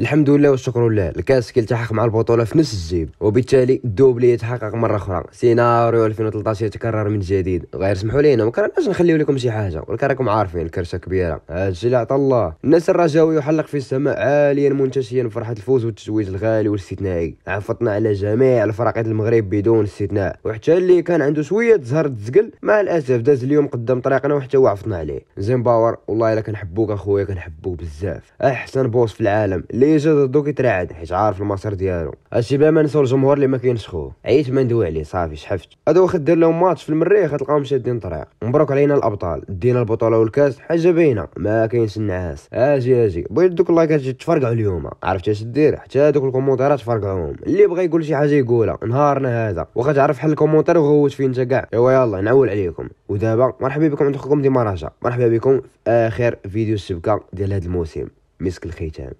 الحمد لله والشكر لله الكاس كيلتحق مع البطوله في نفس الجيب وبالتالي الدوبلي يتحقق مره اخرى سيناريو 2013 يتكرر من جديد غير سمحوا لينا ما كرهناش نخليو لكم شي حاجه ولكن راكم عارفين الكرشه كبيره هادشي اللي عطى الله الناس الرجاوي يحلق في السماء عاليا منتشيا بفرحه الفوز والتتويج الغالي والاستثنائي عفطنا على جميع الفرق المغرب بدون استثناء وحتى اللي كان عنده شويه زهر تزقل مع الاسف داز اليوم قدام طريقنا وحتى هو عفطنا عليه زيمباور والله الا كنحبوك اخويا كنحبوك بزاف احسن بوس في العالم اللي جا دوك يترعد حيت عارف المصير ديالو هادشي بلا ما نساو الجمهور اللي ما كينسخوه عييت ما ندوي عليه صافي شحفت هادو واخا دير لهم ماتش في المريخ غتلقاهم شادين طريق مبروك علينا الابطال دينا البطوله والكاس حاجه باينه ما كاينش النعاس اجي اجي بغيت دوك اللايكات تفرقعوا اليوم عرفت اش دير حتى دوك الكومونتيرات فرقعوهم اللي بغى يقول شي حاجه يقولها نهارنا هذا واخا تعرف حل الكومونتير وغوت فين انت كاع ايوا يلا نعول عليكم ودابا مرحبا بكم عند اخوكم ديما مرحبا بكم في اخر فيديو السبكه ديال هذا الموسم مسك الختام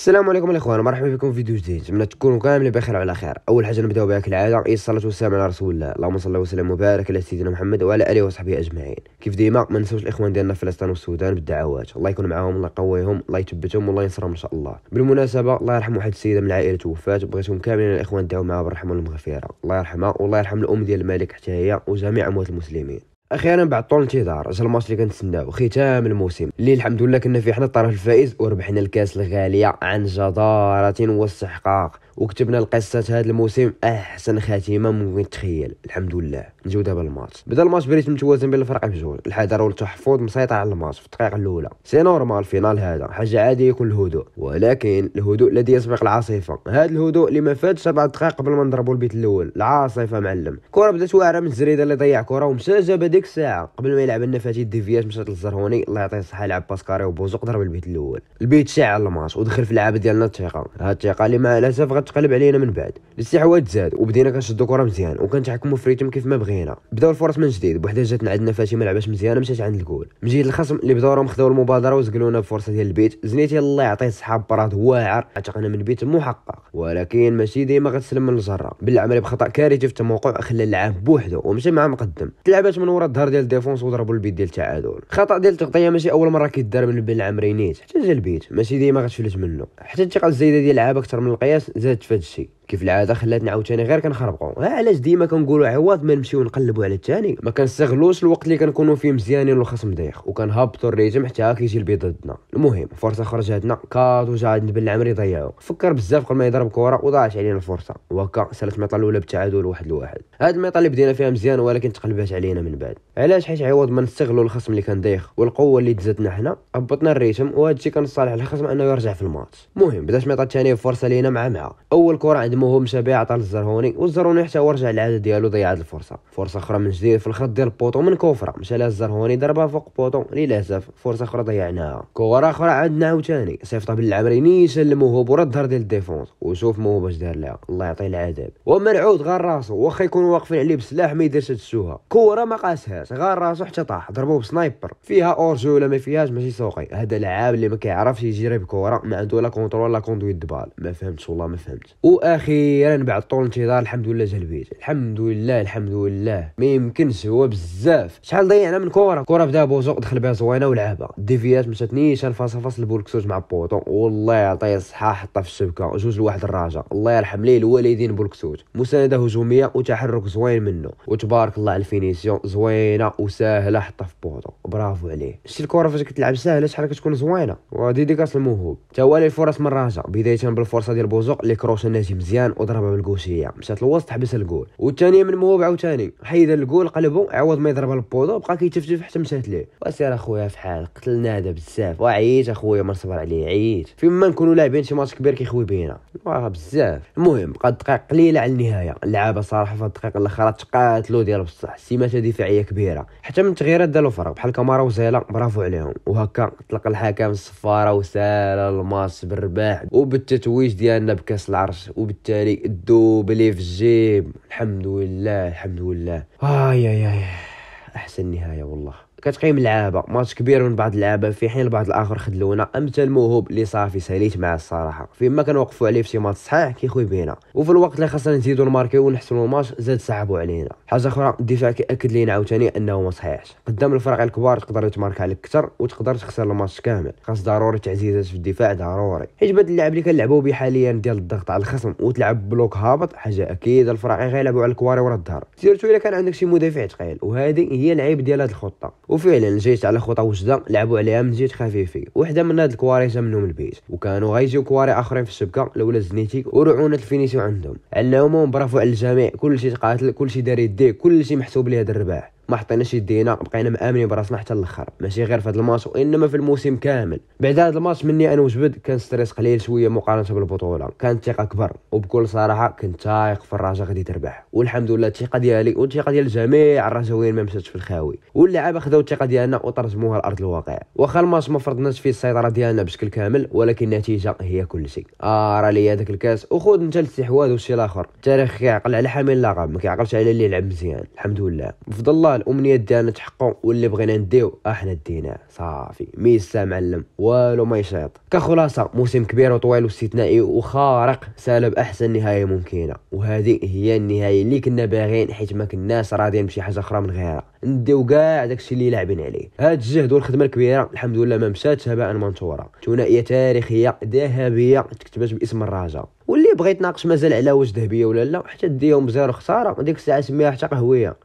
السلام عليكم الاخوان مرحبا بكم في فيديو جديد نتمنى تكونوا كاملين بخير وعلى خير اول حاجه نبداو بها كالعاده اي الصلاه والسلام على رسول الله اللهم صل وسلم وبارك على سيدنا محمد وعلى اله وصحبه اجمعين كيف ديما ما ننساوش الاخوان ديالنا في فلسطين والسودان بالدعوات الله يكون معاهم الله يقويهم الله يثبتهم والله ينصرهم ان شاء الله بالمناسبه الله يرحم واحد السيده من العائله توفات بغيتهم كاملين الاخوان دعوا معها بالرحمه والمغفره الله يرحمها والله يرحم الام ديال الملك حتى هي وجميع اموات المسلمين اخيرا بعد طول انتظار جا الماتش اللي كنتسناو ختام الموسم اللي الحمد لله كنا فيه حنا الطرف الفائز وربحنا الكاس الغاليه عن جداره واستحقاق وكتبنا القصة هذا الموسم احسن خاتمه ممكن تخيل الحمد لله نجيو دابا الماتش بدا الماتش بريت متوازن بين الفرق بجول الحذر والتحفظ مسيطر على الماتش في الدقيقه الاولى سي نورمال فينال هذا حاجه عاديه يكون الهدوء ولكن الهدوء الذي يسبق العاصفه هذا الهدوء اللي ما فاتش سبع دقائق قبل ما نضربوا البيت الاول العاصفه معلم كره بدات واعره من الزريده اللي ضيع كره ومشى جابها ديك الساعه قبل ما يلعب النفاتي ديفياج مشات للزرهوني الله يعطيه الصحه لعب باسكاري وبوزوق ضرب البيت الاول البيت شاع الماتش ودخل في اللعابه ديالنا الثقه هاد الثقه اللي مع الاسف غتقلب علينا من بعد الاستحواذ زاد وبدينا كنشدو كره مزيان وكنتحكموا في ريتم كيف ما بغينا بداو الفرص من جديد بوحده جات عندنا فاطمه لعبات مزيانه مشات عند الجول من جهه الخصم اللي بدورهم خداو المبادره وزقلونا بفرصه ديال البيت زنيتي الله يعطيه الصحه براد واعر عتقنا من بيت محقق ولكن ماشي ديما غتسلم من الجره بالعمل بخطا كارثي في التموقع خلى اللعاب بوحده ومشى مع مقدم تلعبات من ورا الظهر ديال الديفونس وضربوا البيت ديال التعادل خطا ديال التغطيه ماشي اول مره كيدار من بين العمرينيت حتى جا البيت ماشي ديما غتفلت منه حتى الثقه الزايده ديال اللعاب اكثر من القياس تحتاج في هذا الشيء كيف العاده خلاتنا عاوتاني غير كنخربقوا علاش ديما كنقولوا عوض ما نمشيو نقلبوا على الثاني ما كنستغلوش الوقت اللي كنكونوا فيه مزيانين والخصم ضيق وكنهبطوا الريتم حتى كيجي البيض ضدنا المهم فرصه خرجتنا كات وجا عند نبل العمري ضيعوا فكر بزاف قبل ما يضرب كره وضاعت علينا الفرصه وكا سالت الميطه الاولى بالتعادل واحد لواحد هاد الميطه اللي بدينا فيها مزيان ولكن تقلبات علينا من بعد علاش حيت عوض ما نستغلوا الخصم اللي كان ضيق والقوه اللي دزتنا حنا هبطنا الريتم وهادشي كان صالح الخصم انه يرجع في الماتش المهم بدات الميطه الثانيه فرصه لينا مع مع اول كره عند المهم شبيه عطى للزرهوني والزرهوني حتى هو رجع العاده ديالو ضيع هذه الفرصه فرصه اخرى من جديد في الخط ديال البوطو من كوفره مشى لها الزرهوني ضربها فوق بوطو للاسف فرصه اخرى ضيعناها كوره اخرى عندنا عاوتاني صيفطها بالعمري نيشا لموهوب ورد الظهر ديال الديفونس وشوف موهوب اش دار لها الله يعطيه العذاب ومرعود غار راسو واخا يكون واقفين عليه بسلاح ما يديرش هاد الشوهه كوره ما قاسهاش غار راسو حتى طاح ضربوه بسنايبر فيها اورجو ولا ما فيهاش ماشي سوقي هذا العاب اللي ما كيعرفش يجري بكوره ما عنده لا كونترول لا كوندويت دبال ما فهمتش والله ما فهمت واخر اخيرا بعد طول انتظار الحمد لله جا البيت الحمد لله الحمد لله ما يمكنش هو بزاف شحال ضيعنا من كره كره بدا بوزوق دخل بها زوينه ولعبها الديفيات ما شاتنيش الفاصل فاصل بولكسوج مع بوطو والله يعطيه الصحه حطها في الشبكه جوج لواحد الراجا الله يرحم ليه الوالدين بولكسوج مسانده هجوميه وتحرك زوين منه وتبارك الله على الفينيسيون زوينه وسهله حطها في بوطو برافو عليه شتي الكره فاش كتلعب سهله شحال كتكون زوينه وديديكاس الموهوب توالي الفرص من راجا بدايه بالفرصه ديال بوزوق اللي كروش الناجي مزيان مزيان وضربها بالكوشيه مشات الوسط حبس الجول والثانيه من موب عاوتاني حيد الجول قلبو عوض ما يضربها البودو بقى كيتفتف حتى مشات ليه واسير اخويا في حال قتلنا هذا بزاف وعييت اخويا ما صبر عليه عييت فيما نكونوا لاعبين شي ماتش كبير كيخوي بينا بزاف المهم بقى دقائق قليله على النهايه اللعابه صراحه في الدقائق الاخيره تقاتلوا ديال بصح سمات دفاعيه كبيره حتى من التغييرات داروا فرق بحال كمارا وزيلا برافو عليهم وهكا طلق الحكم الصفاره وسال الماتش بالرباح وبالتتويج ديالنا بكاس العرش وبالت التالي الدوبلي في الجيم الحمد لله الحمد لله آي آي آي أحسن نهاية والله كتقيم اللعابه ماتش كبير من بعض اللعابه في حين البعض الاخر خذلونا امثل موهوب اللي صافي ساليت معاه الصراحه فيما كنوقفوا عليه في شي ماتش صحيح كيخوي بينا وفي الوقت اللي خاصنا نزيدو الماركي ونحسنوا الماتش زاد صعبوا علينا حاجه اخرى الدفاع كياكد لينا عاوتاني انه ما صحيحش قدام الفرق الكبار تقدر تمارك عليك اكثر وتقدر تخسر الماتش كامل خاص ضروري تعزيزات في الدفاع ضروري حيت بهاد اللاعب اللي كنلعبوا به حاليا ديال الضغط على الخصم وتلعب بلوك هابط حاجه اكيد الفرق غيلعبوا على الكواري ورا الظهر سيرتو الا كان عندك شي مدافع ثقيل وهذه هي العيب ديال هاد الخطه وفعلا جيت على خطى وجده لعبوا عليها من جيت خفيفي وحده من هاد الكواري منهم البيت وكانوا غيجيو كواري اخرين في الشبكه لولا زنيتيك ورعونه الفينيسيو عندهم علمهم برافو على الجميع كلشي تقاتل كلشي دار يديه كلشي محسوب هاد الرباح ما حطيناش يدينا بقينا مآمنين براسنا حتى الاخر ماشي غير في هذا الماتش وانما في الموسم كامل بعد هذا الماتش مني انا وجبد كان ستريس قليل شويه مقارنه بالبطوله كان الثقه كبر وبكل صراحه كنت تايق في الرجاء غادي تربح والحمد لله الثقه ديالي والثقه ديال جميع الرجاويين ما مشاتش في الخاوي واللعابه خداو الثقه ديالنا وترجموها لارض الواقع واخا الماتش ما فرضناش فيه السيطره ديالنا بشكل كامل ولكن النتيجه هي كل شيء اه راه ليا داك الكاس وخذ انت الاستحواذ وشي الاخر التاريخ كيعقل على حامل اللقب ما كيعقلش على اللي يلعب مزيان الحمد لله بفضل الله الامنيه ديالنا تحققوا واللي بغينا نديو احنا ديناه صافي ميسا معلم والو ما يشيط كخلاصه موسم كبير وطويل واستثنائي وخارق سالب احسن نهايه ممكنه وهذه هي النهايه اللي كنا باغيين حيت ما كناش راضيين بشي حاجه اخرى من غيرها نديو كاع داكشي اللي لاعبين عليه هاد الجهد والخدمه الكبيره الحمد لله ما مشاتش هباء منثورا ثنائيه تاريخيه ذهبيه تكتبت باسم الرجاء واللي بغى يتناقش مازال على واش ذهبيه ولا لا حتى ديهم بزيرو خساره وديك الساعه سميها حتى قهويه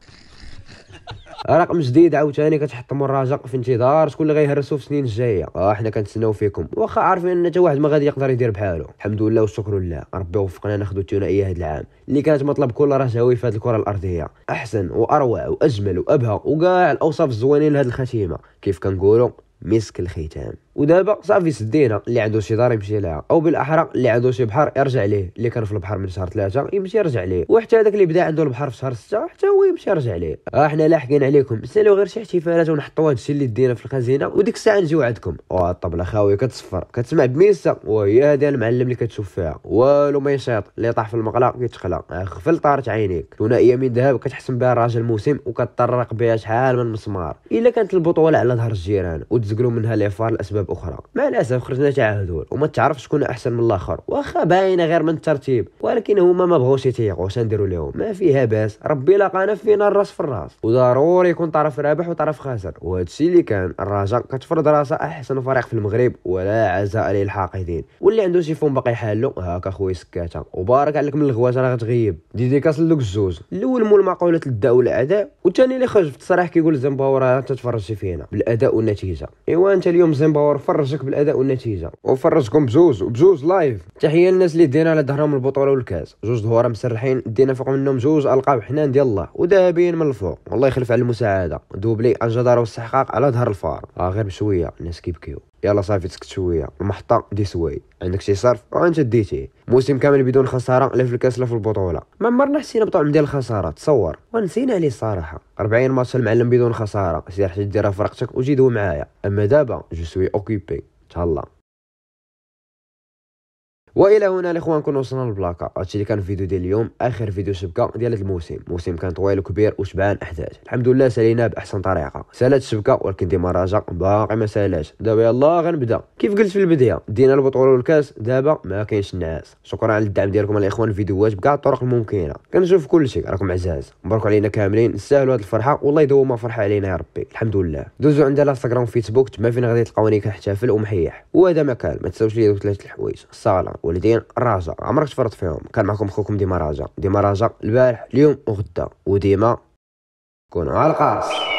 رقم جديد عاوتاني كتحطموا الرجاء في انتظار شكون اللي غيهرسوا في السنين الجايه اه حنا كنتسناو فيكم واخا عارفين ان حتى واحد ما غادي يقدر يدير بحالو الحمد لله والشكر لله ربي وفقنا ناخذ الثنائيه هذا العام اللي كانت مطلب كل رجاوي في هذه الكره الارضيه احسن واروع واجمل وابهى وكاع الاوصاف الزوينين لهذه الختيمه كيف كنقولوا مسك الختام ودابا صافي سدينا اللي عنده شي دار يمشي لها او بالاحرى اللي عنده شي بحر يرجع ليه اللي كان في البحر من شهر ثلاثة يمشي يرجع ليه وحتى هذاك اللي بدا عنده البحر في شهر ستة حتى هو يمشي يرجع ليه اه حنا لاحقين عليكم سالوا غير شي احتفالات ونحطوا هادشي اللي دينا في الخزينه وديك الساعه نجيو عندكم وا الطبله خاوية كتصفر كتسمع بميسه وهي هذا المعلم اللي كتشوف فيها والو ما يشيط اللي طاح في المقله كيتقلى خفل طارت عينيك ثنائيه من ذهب كتحسن بها الراجل الموسم وكتطرق بها شحال من مسمار الا كانت البطوله على ظهر الجيران وتزقلوا منها لي فار الاسباب لعب اخرى مع الاسف خرجنا تعهدون وما تعرفش شكون احسن من الاخر واخا باينه غير من الترتيب ولكن هما ما بغاوش يتيقوا واش نديروا لهم ما فيها باس ربي لقانا فينا الراس في الراس وضروري يكون طرف رابح وطرف خاسر وهذا الشيء اللي كان الرجاء كتفرض راسها احسن فريق في المغرب ولا عزاء للحاقدين واللي عنده شي فون باقي يحلو هاك اخويا سكاته وبارك عليك من الغواش راه غتغيب ديديكاس لدوك الجوج الاول مول معقوله الداء والاعداء والثاني اللي خرج في التصريح كيقول زيمباورا راه تتفرج فينا بالاداء والنتيجه ايوا انت اليوم زيمباورا فرجك بالاداء والنتيجه وفرجكم بجوج وبجوج لايف تحيه للناس اللي دينا على ظهرهم البطوله والكاس جوج دهوره مسرحين دينا فوق منهم جوج القاب حنان ديال الله وذهبين من الفوق والله يخلف على المساعده دوبلي انجدار واستحقاق على ظهر الفار آه غير بشويه الناس كيبكيو يلا صافي تسكت شويه المحطه دي سواي عندك شي صرف وانت آه، ديتيه موسم كامل بدون خساره لا في الكاس لا في البطوله ما عمرنا حسينا بطعم ديال الخساره تصور ونسينا عليه الصراحه 40 ماتش المعلم بدون خساره سير حتى ديرها فرقتك وجي دوي معايا اما دابا جو سوي اوكيبي تهلا والى هنا الاخوان كنا وصلنا للبلاكا هادشي اللي كان الفيديو ديال اليوم اخر فيديو شبكه ديال هذا الموسم موسم كان طويل وكبير وشبعان احداث الحمد لله سالينا باحسن طريقه سالات الشبكه ولكن ديما رجاء باقي ما سالاش دابا يلا غنبدا كيف قلت في البدايه دينا البطوله والكاس دابا ما كاينش النعاس شكرا على الدعم ديالكم الاخوان الفيديوهات بكاع الطرق الممكنه كنشوف كل شيء راكم عزاز مبروك علينا كاملين نستاهلوا هذه الفرحه والله يدوم فرحه علينا يا ربي الحمد لله دوزوا عندي الانستغرام وفيسبوك تما فين غادي تلقاوني كنحتفل ومحيح وهذا ما كان ما تنساوش ليا ثلاثه الحوايج الصاله والدين راجا عمرك تفرط فيهم كان معكم اخوكم ديما راجا ديما راجا البارح اليوم وغدا وديما كونوا على القارص